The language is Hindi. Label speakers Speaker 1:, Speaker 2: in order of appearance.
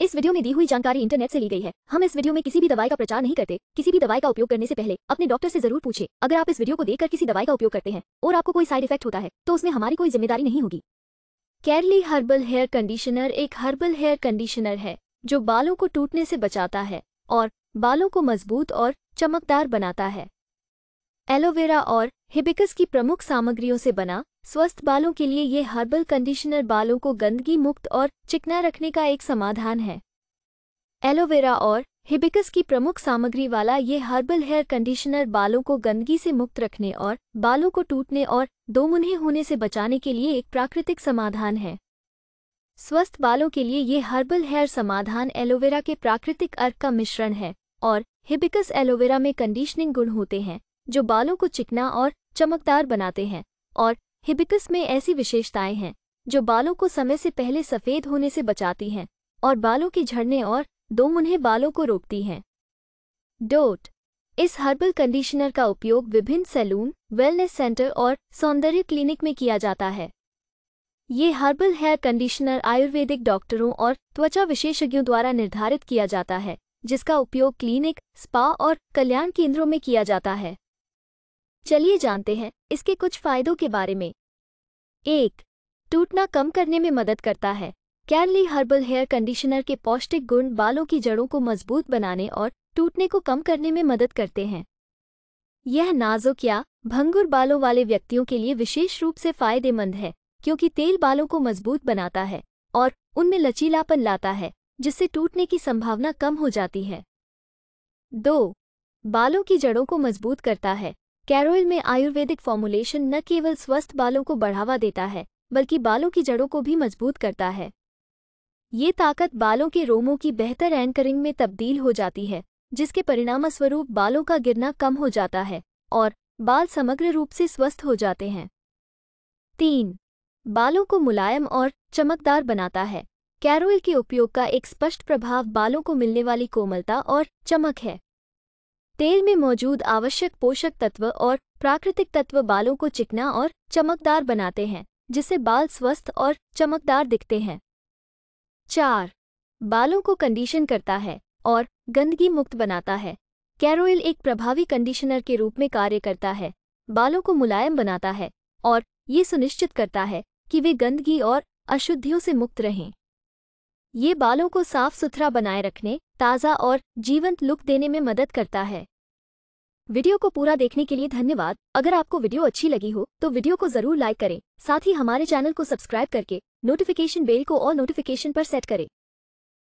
Speaker 1: इस वीडियो में दी हुई जानकारी इंटरनेट से ली गई है हम इस वीडियो में किसी भी दवाई का प्रचार नहीं करते किसी भी दवाई का उपयोग करने से पहले अपने डॉक्टर से जरूर पूछे अगर आप इस वीडियो को देखकर किसी दवाई का उपयोग करते हैं और आपको कोई साइड इफेक्ट होता है तो उसमें हमारी कोई जिम्मेदारी नहीं होगी कैरली हर्बल हेयर कंडीशनर एक हर्बल हेयर कंडीशनर है जो बालों को टूटने से बचाता है और बालों को मजबूत और चमकदार बनाता है एलोवेरा और हिबिकस की प्रमुख सामग्रियों से बना स्वस्थ बालों के लिए ये हर्बल कंडीशनर बालों को गंदगी मुक्त और चिकना रखने का एक समाधान है एलोवेरा और हिबिकस की प्रमुख सामग्री वाला ये हर्बल हेयर कंडीशनर बालों को गंदगी से मुक्त रखने और बालों को टूटने और दोमुन्हे होने से बचाने के लिए एक प्राकृतिक समाधान है स्वस्थ बालों के लिए ये हर्बल हेयर समाधान एलोवेरा के प्राकृतिक अर्क का मिश्रण है और हिबिकस एलोवेरा में कंडीशनिंग गुण होते हैं जो बालों को चिकना और चमकदार बनाते हैं और हिबिकस में ऐसी विशेषताएं हैं जो बालों को समय से पहले सफ़ेद होने से बचाती हैं और बालों के झड़ने और दो मुन्हे बालों को रोकती हैं डोट इस हर्बल कंडीशनर का उपयोग विभिन्न सैलून वेलनेस सेंटर और सौंदर्य क्लिनिक में किया जाता है ये हर्बल हेयर कंडीशनर आयुर्वेदिक डॉक्टरों और त्वचा विशेषज्ञों द्वारा निर्धारित किया जाता है जिसका उपयोग क्लिनिक स्पा और कल्याण केंद्रों में किया जाता है चलिए जानते हैं इसके कुछ फायदों के बारे में एक टूटना कम करने में मदद करता है कैनली हर्बल हेयर कंडीशनर के पौष्टिक गुण बालों की जड़ों को मजबूत बनाने और टूटने को कम करने में मदद करते हैं यह नाजुक या भंगुर बालों वाले व्यक्तियों के लिए विशेष रूप से फायदेमंद है क्योंकि तेल बालों को मजबूत बनाता है और उनमें लचीलापन लाता है जिससे टूटने की संभावना कम हो जाती है दो बालों की जड़ों को मजबूत करता है कैरोइल में आयुर्वेदिक फॉर्मुलेशन न केवल स्वस्थ बालों को बढ़ावा देता है बल्कि बालों की जड़ों को भी मजबूत करता है ये ताकत बालों के रोमों की बेहतर एंकरिंग में तब्दील हो जाती है जिसके परिणामस्वरूप बालों का गिरना कम हो जाता है और बाल समग्र रूप से स्वस्थ हो जाते हैं तीन बालों को मुलायम और चमकदार बनाता है कैरोइल के उपयोग का एक स्पष्ट प्रभाव बालों को मिलने वाली कोमलता और चमक है तेल में मौजूद आवश्यक पोषक तत्व और प्राकृतिक तत्व बालों को चिकना और चमकदार बनाते हैं जिससे बाल स्वस्थ और चमकदार दिखते हैं चार बालों को कंडीशन करता है और गंदगी मुक्त बनाता है कैरोइल एक प्रभावी कंडीशनर के रूप में कार्य करता है बालों को मुलायम बनाता है और ये सुनिश्चित करता है कि वे गंदगी और अशुद्धियों से मुक्त रहें ये बालों को साफ सुथरा बनाए रखने ताज़ा और जीवंत लुक देने में मदद करता है वीडियो को पूरा देखने के लिए धन्यवाद अगर आपको वीडियो अच्छी लगी हो तो वीडियो को जरूर लाइक करें साथ ही हमारे चैनल को सब्सक्राइब करके नोटिफिकेशन बेल को और नोटिफिकेशन पर सेट करें